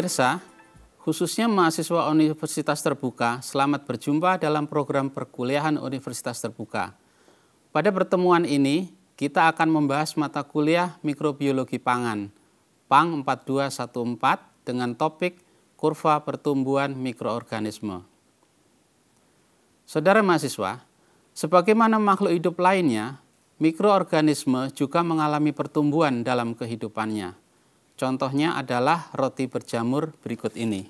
Pemirsa, khususnya mahasiswa Universitas Terbuka, selamat berjumpa dalam program perkuliahan Universitas Terbuka. Pada pertemuan ini, kita akan membahas mata kuliah Mikrobiologi Pangan, PANG 4214 dengan topik Kurva Pertumbuhan Mikroorganisme. Saudara mahasiswa, sebagaimana makhluk hidup lainnya, mikroorganisme juga mengalami pertumbuhan dalam kehidupannya. Contohnya adalah roti berjamur berikut ini.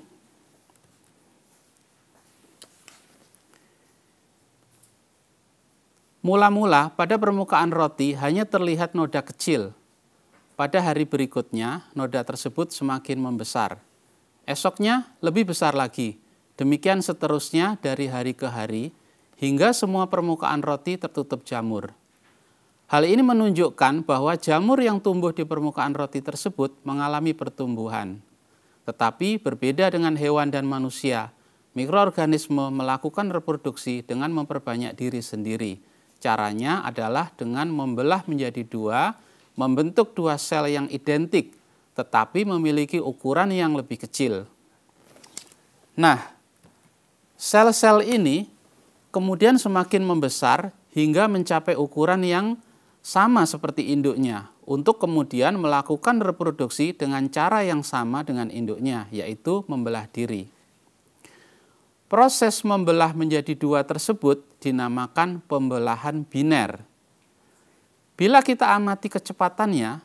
Mula-mula pada permukaan roti hanya terlihat noda kecil. Pada hari berikutnya, noda tersebut semakin membesar. Esoknya lebih besar lagi. Demikian seterusnya dari hari ke hari, hingga semua permukaan roti tertutup jamur. Hal ini menunjukkan bahwa jamur yang tumbuh di permukaan roti tersebut mengalami pertumbuhan. Tetapi berbeda dengan hewan dan manusia, mikroorganisme melakukan reproduksi dengan memperbanyak diri sendiri. Caranya adalah dengan membelah menjadi dua, membentuk dua sel yang identik, tetapi memiliki ukuran yang lebih kecil. Nah, sel-sel ini kemudian semakin membesar hingga mencapai ukuran yang sama seperti induknya untuk kemudian melakukan reproduksi dengan cara yang sama dengan induknya yaitu membelah diri. Proses membelah menjadi dua tersebut dinamakan pembelahan biner. Bila kita amati kecepatannya,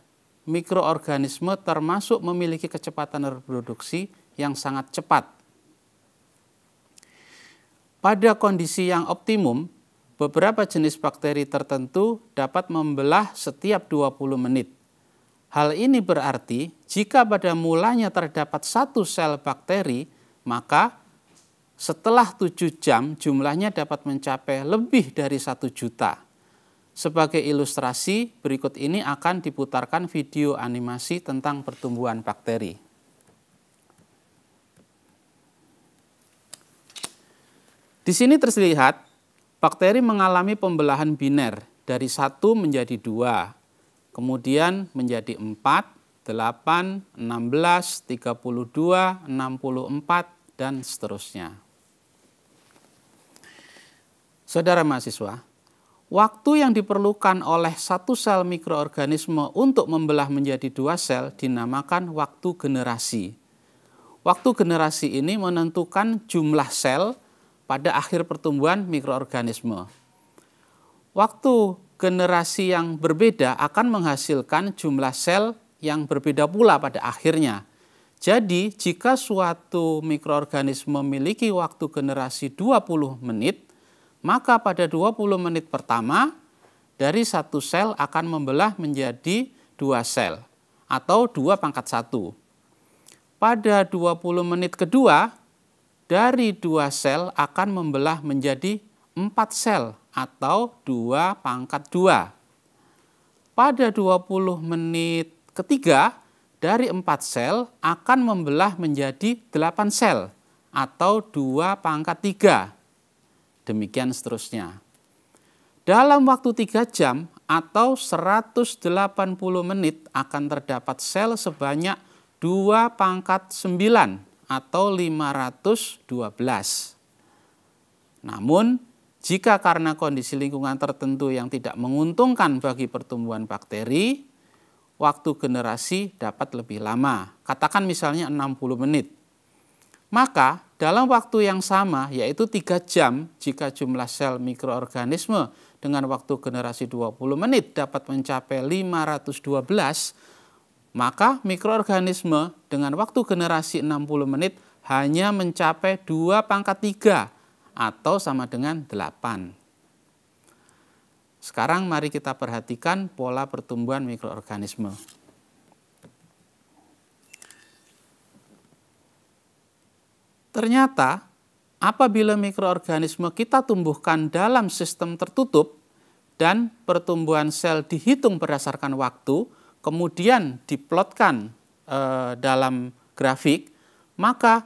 mikroorganisme termasuk memiliki kecepatan reproduksi yang sangat cepat. Pada kondisi yang optimum, beberapa jenis bakteri tertentu dapat membelah setiap 20 menit. Hal ini berarti jika pada mulanya terdapat satu sel bakteri, maka setelah 7 jam jumlahnya dapat mencapai lebih dari satu juta. Sebagai ilustrasi, berikut ini akan diputarkan video animasi tentang pertumbuhan bakteri. Di sini terlihat Bakteri mengalami pembelahan biner dari satu menjadi dua, kemudian menjadi empat, delapan, enam belas, tiga puluh dua, enam puluh empat, dan seterusnya. Saudara mahasiswa, Waktu yang diperlukan oleh satu sel mikroorganisme untuk membelah menjadi dua sel dinamakan waktu generasi. Waktu generasi ini menentukan jumlah sel pada akhir pertumbuhan mikroorganisme. Waktu generasi yang berbeda akan menghasilkan jumlah sel yang berbeda pula pada akhirnya. Jadi, jika suatu mikroorganisme memiliki waktu generasi 20 menit, maka pada 20 menit pertama dari satu sel akan membelah menjadi dua sel atau dua pangkat satu. Pada 20 menit kedua, dari dua sel akan membelah menjadi empat sel atau dua pangkat dua. Pada 20 menit ketiga, dari empat sel akan membelah menjadi delapan sel atau dua pangkat tiga. Demikian seterusnya. Dalam waktu tiga jam atau 180 menit akan terdapat sel sebanyak dua pangkat sembilan atau 512. Namun, jika karena kondisi lingkungan tertentu yang tidak menguntungkan bagi pertumbuhan bakteri, waktu generasi dapat lebih lama, katakan misalnya 60 menit. Maka dalam waktu yang sama yaitu 3 jam jika jumlah sel mikroorganisme dengan waktu generasi 20 menit dapat mencapai 512, maka mikroorganisme dengan waktu generasi 60 menit hanya mencapai 2 pangkat 3 atau sama dengan 8. Sekarang mari kita perhatikan pola pertumbuhan mikroorganisme. Ternyata apabila mikroorganisme kita tumbuhkan dalam sistem tertutup dan pertumbuhan sel dihitung berdasarkan waktu, kemudian diplotkan e, dalam grafik, maka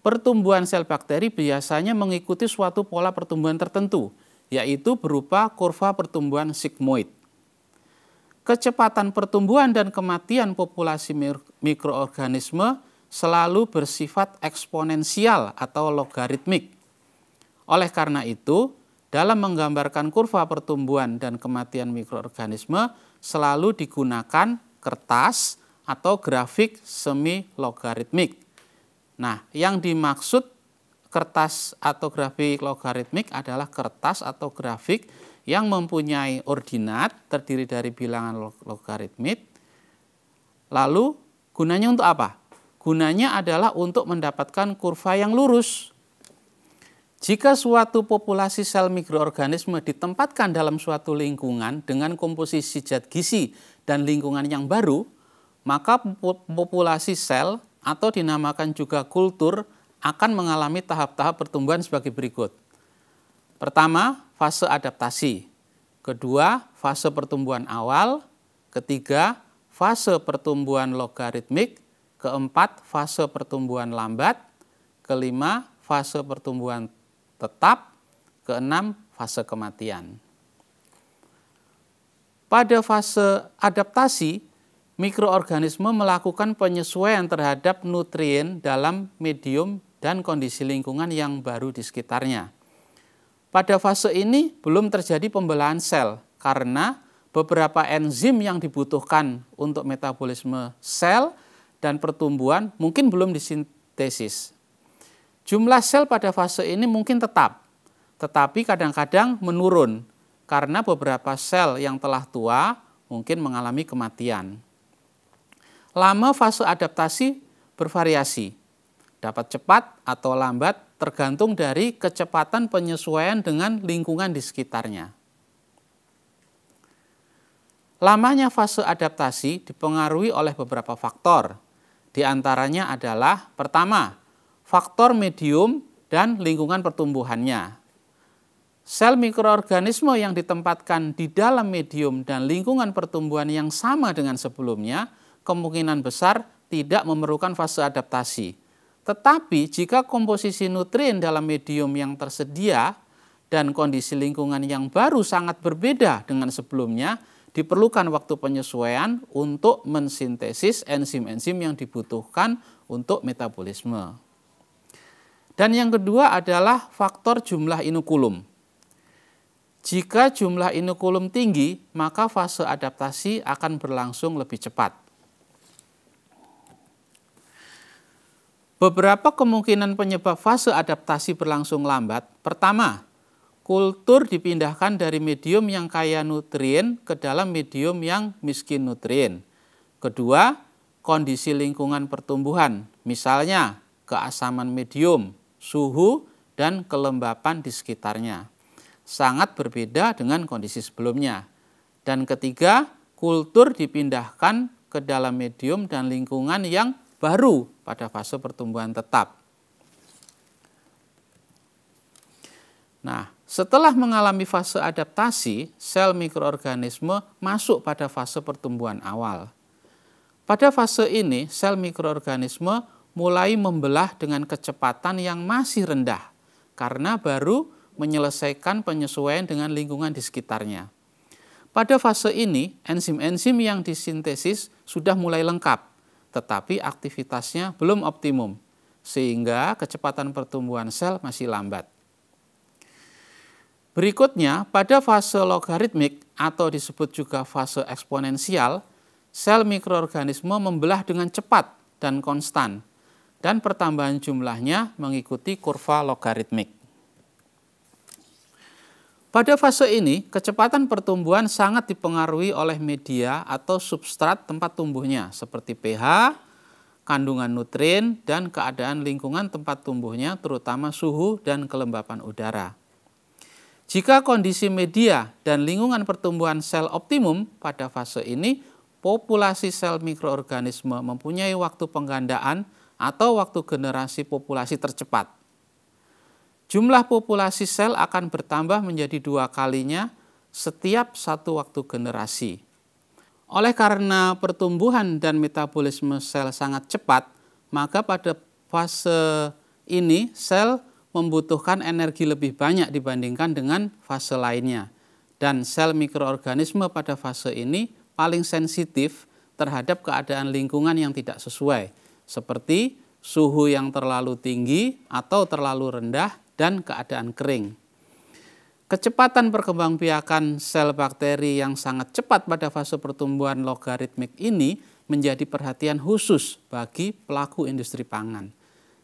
pertumbuhan sel bakteri biasanya mengikuti suatu pola pertumbuhan tertentu, yaitu berupa kurva pertumbuhan sigmoid. Kecepatan pertumbuhan dan kematian populasi mikroorganisme selalu bersifat eksponensial atau logaritmik. Oleh karena itu, dalam menggambarkan kurva pertumbuhan dan kematian mikroorganisme, selalu digunakan kertas atau grafik semi logaritmik. Nah, yang dimaksud kertas atau grafik logaritmik adalah kertas atau grafik yang mempunyai ordinat terdiri dari bilangan logaritmik. Lalu gunanya untuk apa? Gunanya adalah untuk mendapatkan kurva yang lurus. Jika suatu populasi sel mikroorganisme ditempatkan dalam suatu lingkungan dengan komposisi zat gizi dan lingkungan yang baru, maka populasi sel atau dinamakan juga kultur akan mengalami tahap-tahap pertumbuhan sebagai berikut. Pertama, fase adaptasi. Kedua, fase pertumbuhan awal. Ketiga, fase pertumbuhan logaritmik. Keempat, fase pertumbuhan lambat. Kelima, fase pertumbuhan tetap, keenam fase kematian. Pada fase adaptasi, mikroorganisme melakukan penyesuaian terhadap nutrien dalam medium dan kondisi lingkungan yang baru di sekitarnya. Pada fase ini belum terjadi pembelahan sel karena beberapa enzim yang dibutuhkan untuk metabolisme sel dan pertumbuhan mungkin belum disintesis. Jumlah sel pada fase ini mungkin tetap, tetapi kadang-kadang menurun karena beberapa sel yang telah tua mungkin mengalami kematian. Lama fase adaptasi bervariasi, dapat cepat atau lambat tergantung dari kecepatan penyesuaian dengan lingkungan di sekitarnya. Lamanya fase adaptasi dipengaruhi oleh beberapa faktor. Di antaranya adalah pertama, faktor medium, dan lingkungan pertumbuhannya. Sel mikroorganisme yang ditempatkan di dalam medium dan lingkungan pertumbuhan yang sama dengan sebelumnya kemungkinan besar tidak memerlukan fase adaptasi. Tetapi jika komposisi nutrien dalam medium yang tersedia dan kondisi lingkungan yang baru sangat berbeda dengan sebelumnya, diperlukan waktu penyesuaian untuk mensintesis enzim-enzim yang dibutuhkan untuk metabolisme. Dan yang kedua adalah faktor jumlah inokulum. Jika jumlah inokulum tinggi, maka fase adaptasi akan berlangsung lebih cepat. Beberapa kemungkinan penyebab fase adaptasi berlangsung lambat. Pertama, kultur dipindahkan dari medium yang kaya nutrien ke dalam medium yang miskin nutrien. Kedua, kondisi lingkungan pertumbuhan, misalnya keasaman medium, suhu, dan kelembapan di sekitarnya. Sangat berbeda dengan kondisi sebelumnya. Dan ketiga, kultur dipindahkan ke dalam medium dan lingkungan yang baru pada fase pertumbuhan tetap. Nah, setelah mengalami fase adaptasi, sel mikroorganisme masuk pada fase pertumbuhan awal. Pada fase ini, sel mikroorganisme mulai membelah dengan kecepatan yang masih rendah karena baru menyelesaikan penyesuaian dengan lingkungan di sekitarnya. Pada fase ini, enzim-enzim yang disintesis sudah mulai lengkap, tetapi aktivitasnya belum optimum, sehingga kecepatan pertumbuhan sel masih lambat. Berikutnya, pada fase logaritmik atau disebut juga fase eksponensial, sel mikroorganisme membelah dengan cepat dan konstan, dan pertambahan jumlahnya mengikuti kurva logaritmik. Pada fase ini, kecepatan pertumbuhan sangat dipengaruhi oleh media atau substrat tempat tumbuhnya seperti pH, kandungan nutrien, dan keadaan lingkungan tempat tumbuhnya terutama suhu dan kelembapan udara. Jika kondisi media dan lingkungan pertumbuhan sel optimum pada fase ini, populasi sel mikroorganisme mempunyai waktu penggandaan atau waktu generasi populasi tercepat. Jumlah populasi sel akan bertambah menjadi dua kalinya setiap satu waktu generasi. Oleh karena pertumbuhan dan metabolisme sel sangat cepat, maka pada fase ini sel membutuhkan energi lebih banyak dibandingkan dengan fase lainnya. Dan sel mikroorganisme pada fase ini paling sensitif terhadap keadaan lingkungan yang tidak sesuai seperti suhu yang terlalu tinggi atau terlalu rendah dan keadaan kering. Kecepatan perkembangbiakan sel bakteri yang sangat cepat pada fase pertumbuhan logaritmik ini menjadi perhatian khusus bagi pelaku industri pangan.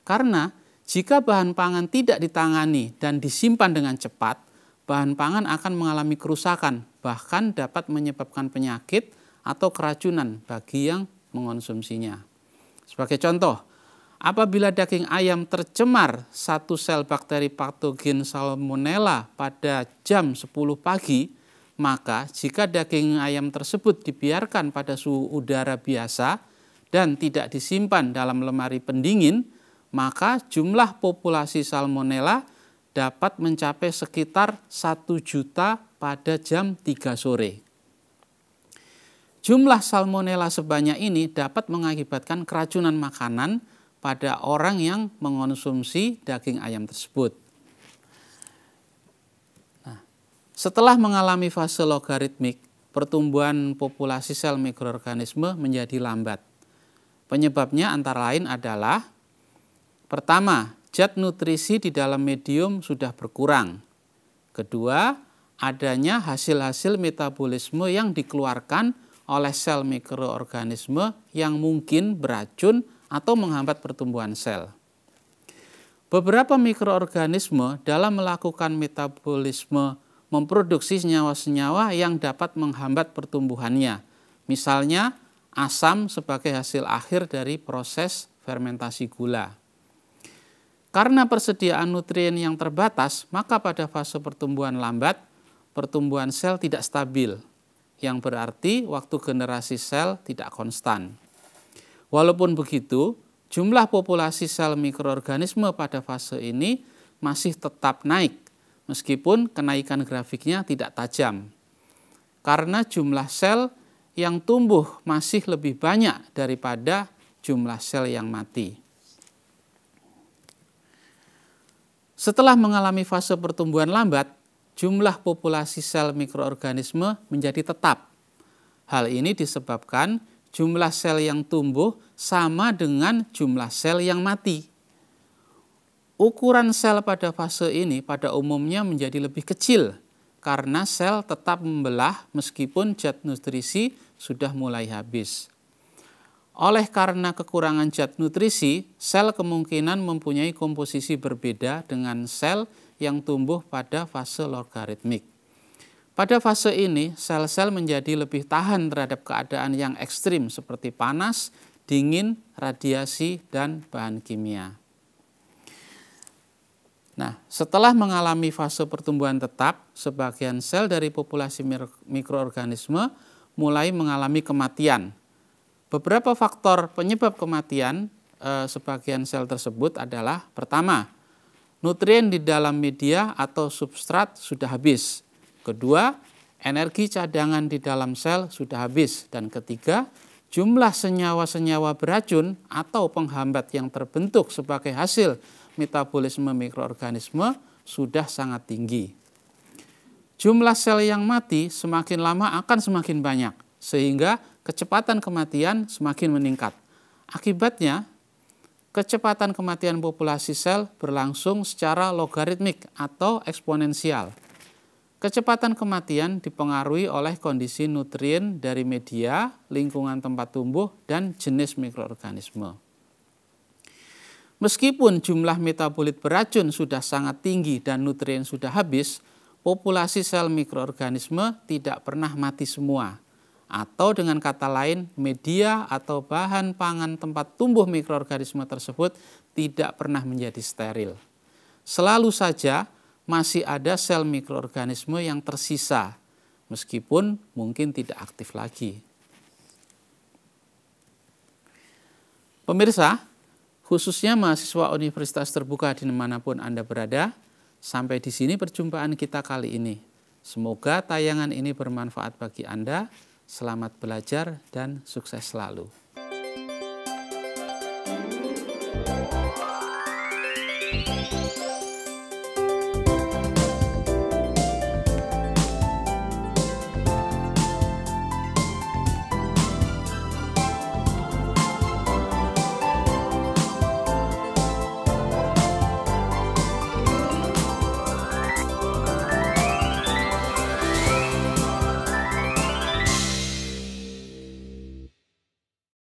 Karena jika bahan pangan tidak ditangani dan disimpan dengan cepat, bahan pangan akan mengalami kerusakan, bahkan dapat menyebabkan penyakit atau keracunan bagi yang mengonsumsinya. Sebagai contoh, apabila daging ayam tercemar satu sel bakteri patogen salmonella pada jam 10 pagi, maka jika daging ayam tersebut dibiarkan pada suhu udara biasa dan tidak disimpan dalam lemari pendingin, maka jumlah populasi salmonella dapat mencapai sekitar satu juta pada jam 3 sore. Jumlah salmonella sebanyak ini dapat mengakibatkan keracunan makanan pada orang yang mengonsumsi daging ayam tersebut. Nah, setelah mengalami fase logaritmik, pertumbuhan populasi sel mikroorganisme menjadi lambat. Penyebabnya antara lain adalah pertama, zat nutrisi di dalam medium sudah berkurang. Kedua, adanya hasil-hasil metabolisme yang dikeluarkan oleh sel mikroorganisme yang mungkin beracun atau menghambat pertumbuhan sel. Beberapa mikroorganisme dalam melakukan metabolisme memproduksi senyawa-senyawa yang dapat menghambat pertumbuhannya. Misalnya asam sebagai hasil akhir dari proses fermentasi gula. Karena persediaan nutrien yang terbatas, maka pada fase pertumbuhan lambat, pertumbuhan sel tidak stabil yang berarti waktu generasi sel tidak konstan. Walaupun begitu, jumlah populasi sel mikroorganisme pada fase ini masih tetap naik, meskipun kenaikan grafiknya tidak tajam. Karena jumlah sel yang tumbuh masih lebih banyak daripada jumlah sel yang mati. Setelah mengalami fase pertumbuhan lambat, jumlah populasi sel mikroorganisme menjadi tetap. Hal ini disebabkan jumlah sel yang tumbuh sama dengan jumlah sel yang mati. Ukuran sel pada fase ini pada umumnya menjadi lebih kecil karena sel tetap membelah meskipun zat nutrisi sudah mulai habis. Oleh karena kekurangan zat nutrisi, sel kemungkinan mempunyai komposisi berbeda dengan sel yang tumbuh pada fase logaritmik. Pada fase ini, sel-sel menjadi lebih tahan terhadap keadaan yang ekstrim seperti panas, dingin, radiasi, dan bahan kimia. Nah, setelah mengalami fase pertumbuhan tetap, sebagian sel dari populasi mikroorganisme mulai mengalami kematian Beberapa faktor penyebab kematian e, sebagian sel tersebut adalah pertama, nutrien di dalam media atau substrat sudah habis. Kedua, energi cadangan di dalam sel sudah habis dan ketiga, jumlah senyawa-senyawa beracun atau penghambat yang terbentuk sebagai hasil metabolisme mikroorganisme sudah sangat tinggi. Jumlah sel yang mati semakin lama akan semakin banyak sehingga kecepatan kematian semakin meningkat. Akibatnya, kecepatan kematian populasi sel berlangsung secara logaritmik atau eksponensial. Kecepatan kematian dipengaruhi oleh kondisi nutrien dari media, lingkungan tempat tumbuh, dan jenis mikroorganisme. Meskipun jumlah metabolit beracun sudah sangat tinggi dan nutrien sudah habis, populasi sel mikroorganisme tidak pernah mati semua atau dengan kata lain media atau bahan pangan tempat tumbuh mikroorganisme tersebut tidak pernah menjadi steril. Selalu saja masih ada sel mikroorganisme yang tersisa meskipun mungkin tidak aktif lagi. Pemirsa, khususnya mahasiswa universitas terbuka di manapun Anda berada, sampai di sini perjumpaan kita kali ini. Semoga tayangan ini bermanfaat bagi Anda selamat belajar dan sukses selalu.